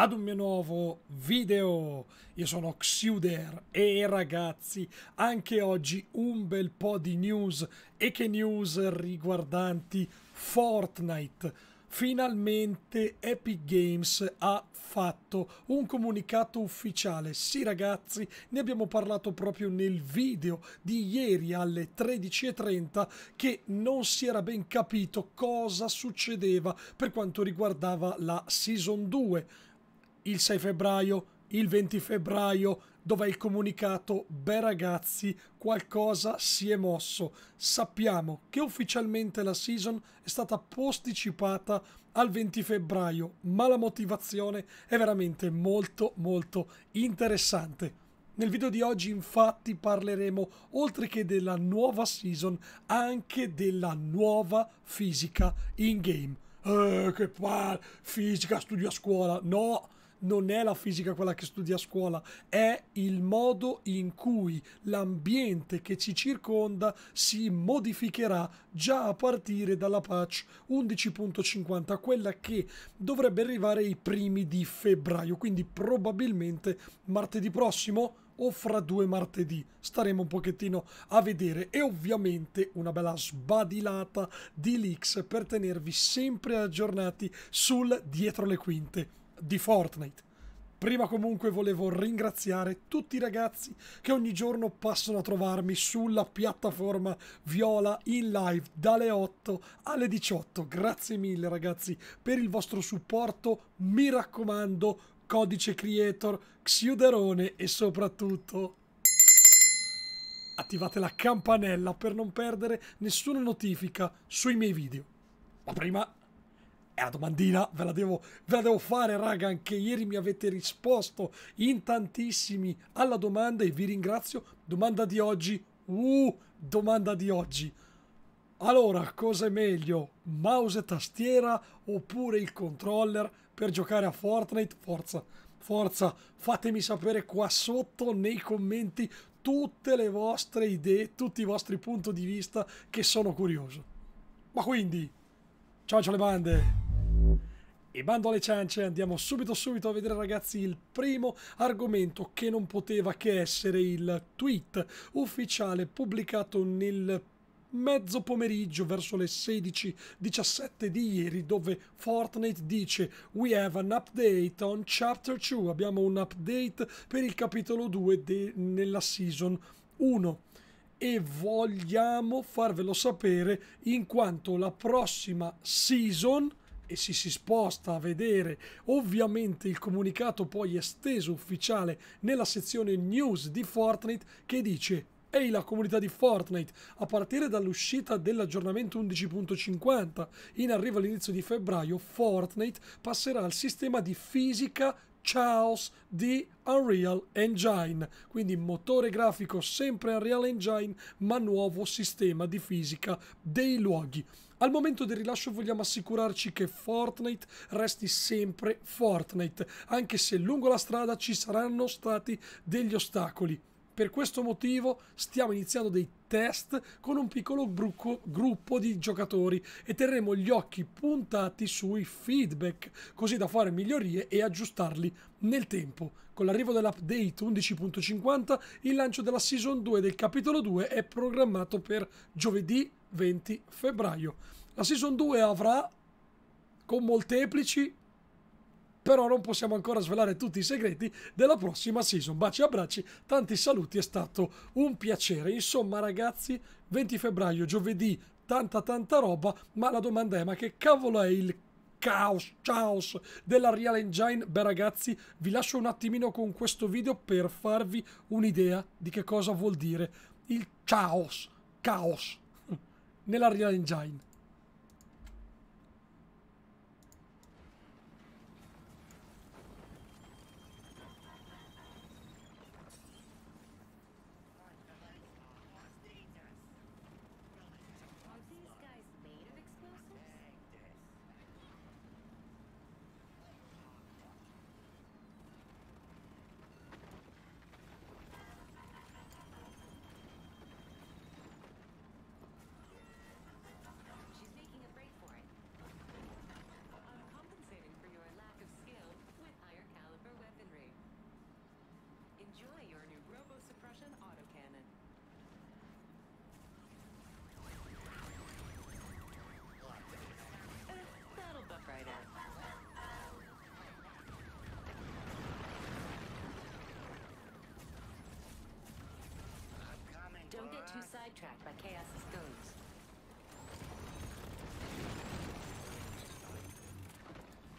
ad un mio nuovo video. Io sono Xuder e ragazzi, anche oggi un bel po' di news e che news riguardanti Fortnite. Finalmente Epic Games ha fatto un comunicato ufficiale. Sì ragazzi, ne abbiamo parlato proprio nel video di ieri alle 13.30 che non si era ben capito cosa succedeva per quanto riguardava la Season 2 il 6 febbraio, il 20 febbraio, dove il comunicato, beh ragazzi, qualcosa si è mosso. Sappiamo che ufficialmente la season è stata posticipata al 20 febbraio, ma la motivazione è veramente molto molto interessante. Nel video di oggi infatti parleremo, oltre che della nuova season, anche della nuova fisica in game. Eh, che palle, fisica, studio a scuola, no! non è la fisica quella che studi a scuola, è il modo in cui l'ambiente che ci circonda si modificherà già a partire dalla patch 11.50, quella che dovrebbe arrivare i primi di febbraio, quindi probabilmente martedì prossimo o fra due martedì. Staremo un pochettino a vedere e ovviamente una bella sbadilata di leaks per tenervi sempre aggiornati sul dietro le quinte di Fortnite. Prima comunque volevo ringraziare tutti i ragazzi che ogni giorno passano a trovarmi sulla piattaforma Viola in live dalle 8 alle 18. Grazie mille ragazzi per il vostro supporto. Mi raccomando, codice creator, Xiuderone e soprattutto attivate la campanella per non perdere nessuna notifica sui miei video. Ma prima e la domandina ve la, devo, ve la devo fare, raga. Anche ieri mi avete risposto in tantissimi alla domanda e vi ringrazio. Domanda di oggi. Uh, domanda di oggi. Allora, cosa è meglio? Mouse e tastiera oppure il controller per giocare a Fortnite? Forza, forza, fatemi sapere qua sotto nei commenti tutte le vostre idee, tutti i vostri punti di vista che sono curioso. Ma quindi, ciao ciao le bande! E bando alle ciance, andiamo subito subito a vedere ragazzi il primo argomento che non poteva che essere il tweet ufficiale pubblicato nel mezzo pomeriggio verso le 16.17 di ieri dove Fortnite dice We have an update on Chapter 2, abbiamo un update per il capitolo 2 nella Season 1 e vogliamo farvelo sapere in quanto la prossima season e si si sposta a vedere ovviamente il comunicato poi esteso ufficiale nella sezione news di Fortnite che dice Ehi la comunità di Fortnite, a partire dall'uscita dell'aggiornamento 11.50 in arrivo all'inizio di febbraio, Fortnite passerà al sistema di fisica Chaos di Unreal Engine, quindi motore grafico sempre Unreal Engine ma nuovo sistema di fisica dei luoghi. Al momento del rilascio vogliamo assicurarci che Fortnite resti sempre Fortnite, anche se lungo la strada ci saranno stati degli ostacoli. Per questo motivo stiamo iniziando dei test con un piccolo brucco, gruppo di giocatori e terremo gli occhi puntati sui feedback, così da fare migliorie e aggiustarli nel tempo. Con l'arrivo dell'update 11.50, il lancio della Season 2 del capitolo 2 è programmato per giovedì 20 febbraio. La Season 2 avrà con molteplici però non possiamo ancora svelare tutti i segreti della prossima season. Baci e abbracci, tanti saluti, è stato un piacere. Insomma ragazzi, 20 febbraio, giovedì, tanta tanta roba, ma la domanda è ma che cavolo è il caos, caos della Real Engine? Beh ragazzi, vi lascio un attimino con questo video per farvi un'idea di che cosa vuol dire il caos, caos nella Real Engine. Don't get too sidetracked by Chaos's goons.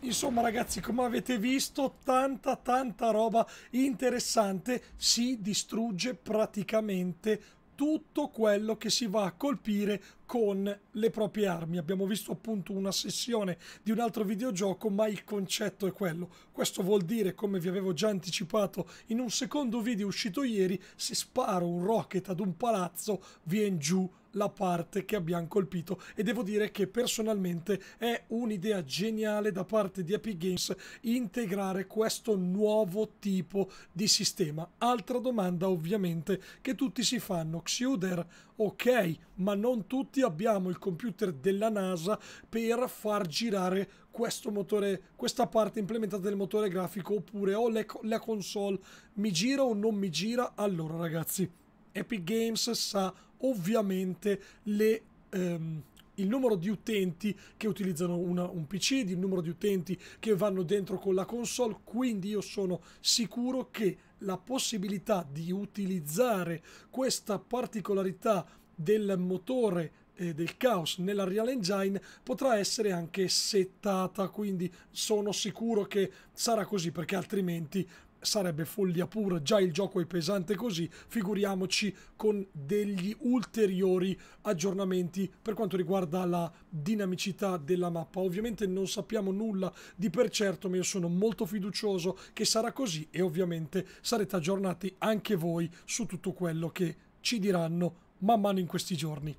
Insomma ragazzi come avete visto tanta tanta roba interessante si distrugge praticamente tutto quello che si va a colpire con le proprie armi. Abbiamo visto appunto una sessione di un altro videogioco, ma il concetto è quello. Questo vuol dire, come vi avevo già anticipato in un secondo video uscito ieri, se sparo un rocket ad un palazzo, viene giù la parte che abbiamo colpito e devo dire che personalmente è un'idea geniale da parte di Epic Games integrare questo nuovo tipo di sistema. Altra domanda ovviamente che tutti si fanno, Xuder ok, ma non tutti abbiamo il computer della NASA per far girare questo motore, questa parte implementata del motore grafico, oppure ho oh, la console, mi gira o non mi gira? Allora ragazzi, Epic Games sa ovviamente le... Ehm, il numero di utenti che utilizzano una, un PC, il numero di utenti che vanno dentro con la console, quindi io sono sicuro che la possibilità di utilizzare questa particolarità del motore eh, del caos nella Real Engine potrà essere anche settata quindi sono sicuro che sarà così perché altrimenti sarebbe follia pura, già il gioco è pesante così, figuriamoci con degli ulteriori aggiornamenti per quanto riguarda la dinamicità della mappa. Ovviamente non sappiamo nulla di per certo, ma io sono molto fiducioso che sarà così e ovviamente sarete aggiornati anche voi su tutto quello che ci diranno man mano in questi giorni.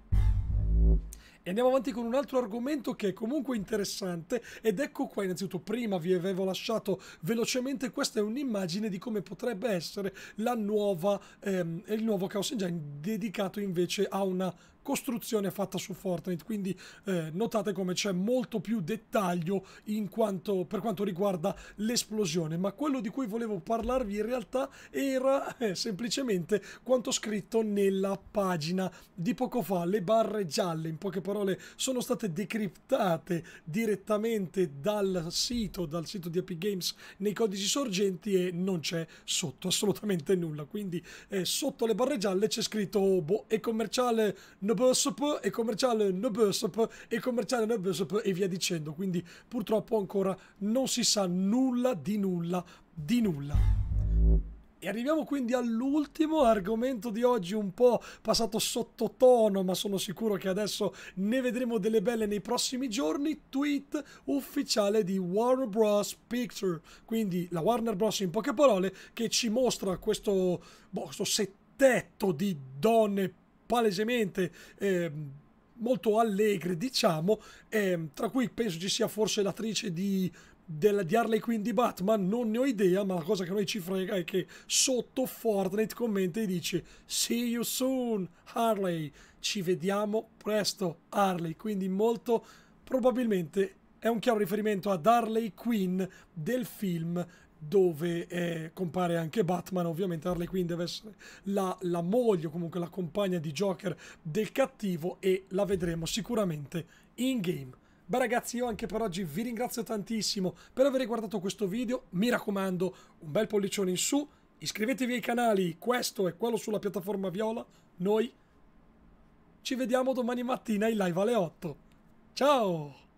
E andiamo avanti con un altro argomento che è comunque interessante ed ecco qua innanzitutto prima vi avevo lasciato velocemente questa è un'immagine di come potrebbe essere la nuova, ehm, il nuovo Chaos Engine dedicato invece a una costruzione fatta su Fortnite, quindi eh, notate come c'è molto più dettaglio in quanto, per quanto riguarda l'esplosione, ma quello di cui volevo parlarvi in realtà era eh, semplicemente quanto scritto nella pagina di poco fa, le barre gialle, in poche parole, sono state decriptate direttamente dal sito, dal sito di Epic Games nei codici sorgenti e non c'è sotto assolutamente nulla, quindi eh, sotto le barre gialle c'è scritto oh, boh, è commerciale, no Bursop e commerciale No Bursop e commerciale No Bursop e via dicendo. Quindi purtroppo ancora non si sa nulla di nulla di nulla. E arriviamo quindi all'ultimo argomento di oggi, un po' passato sottotono, ma sono sicuro che adesso ne vedremo delle belle nei prossimi giorni. Tweet ufficiale di Warner Bros. Picture, quindi la Warner Bros. in poche parole, che ci mostra questo, boh, questo settetto di donne palesemente eh, molto allegre, diciamo, eh, tra cui penso ci sia forse l'attrice di della, di Harley Quinn di Batman non ne ho idea, ma la cosa che a noi ci frega è che sotto Fortnite commenta e dice See you soon Harley, ci vediamo presto Harley, quindi molto probabilmente è un chiaro riferimento ad Harley Quinn del film dove eh, compare anche Batman, ovviamente Harley Quinn deve essere la, la moglie o comunque la compagna di Joker del cattivo e la vedremo sicuramente in game. Beh ragazzi io anche per oggi vi ringrazio tantissimo per aver guardato questo video, mi raccomando un bel pollicione in su, iscrivetevi ai canali, questo è quello sulla piattaforma Viola, noi ci vediamo domani mattina in live alle 8. Ciao!